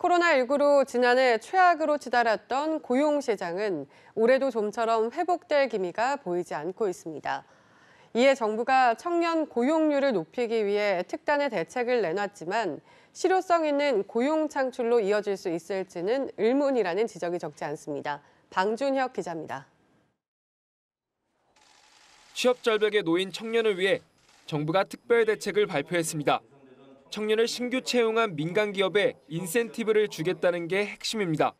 코로나19로 지난해 최악으로 치달았던 고용시장은 올해도 좀처럼 회복될 기미가 보이지 않고 있습니다. 이에 정부가 청년 고용률을 높이기 위해 특단의 대책을 내놨지만 실효성 있는 고용 창출로 이어질 수 있을지는 의문이라는 지적이 적지 않습니다. 방준혁 기자입니다. 취업 절벽에 놓인 청년을 위해 정부가 특별 대책을 발표했습니다. 청년을 신규 채용한 민간 기업에 인센티브를 주겠다는 게 핵심입니다.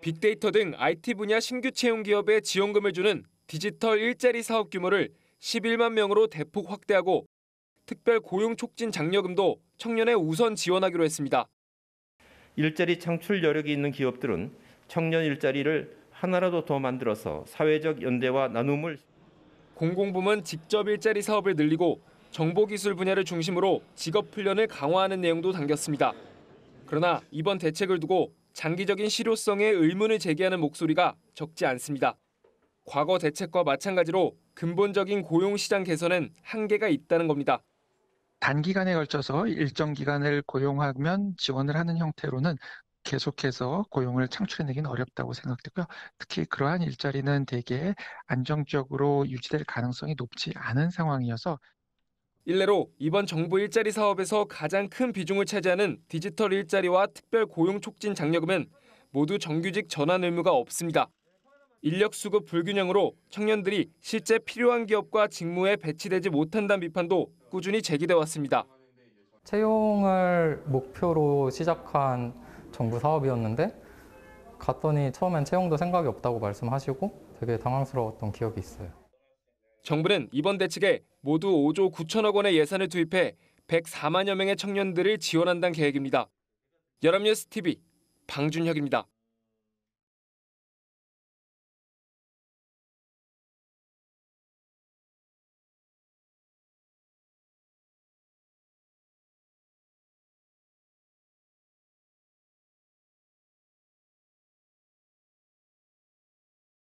빅데이터 등 IT 분야 신규 채용 기업에 지원금을 주는 디지털 일자리 사업 규모를 11만 명으로 대폭 확대하고 특별 고용 촉진 장려금도 청년에 우선 지원하기로 했습니다. 일자리 창출 여력이 있는 기업들은 청년 일자리를 하나라도 더 만들어서 사회적 연대와 나눔을 공공부문 직접 일자리 사업을 늘리고 정보기술 분야를 중심으로 직업 훈련을 강화하는 내용도 담겼습니다. 그러나 이번 대책을 두고 장기적인 실효성에 의문을 제기하는 목소리가 적지 않습니다. 과거 대책과 마찬가지로 근본적인 고용시장 개선은 한계가 있다는 겁니다. 단기간에 걸쳐서 일정 기간을 고용하면 지원을 하는 형태로는 계속해서 고용을 창출해내긴 어렵다고 생각되고요. 특히 그러한 일자리는 대개 안정적으로 유지될 가능성이 높지 않은 상황이어서 일례로 이번 정부 일자리 사업에서 가장 큰 비중을 차지하는 디지털 일자리와 특별 고용 촉진 장려금은 모두 정규직 전환 의무가 없습니다. 인력 수급 불균형으로 청년들이 실제 필요한 기업과 직무에 배치되지 못한다는 비판도 꾸준히 제기돼 왔습니다. 채용을 목표로 시작한 정부 사업이었는데 갔더니 처음엔 채용도 생각이 없다고 말씀하시고 되게 당황스러웠던 기억이 있어요. 정부는 이번 대책에 모두 5조 9천억 원의 예산을 투입해 104만여 명의 청년들을 지원한다는 계획입니다. 여람뉴스 TV 방준혁입니다.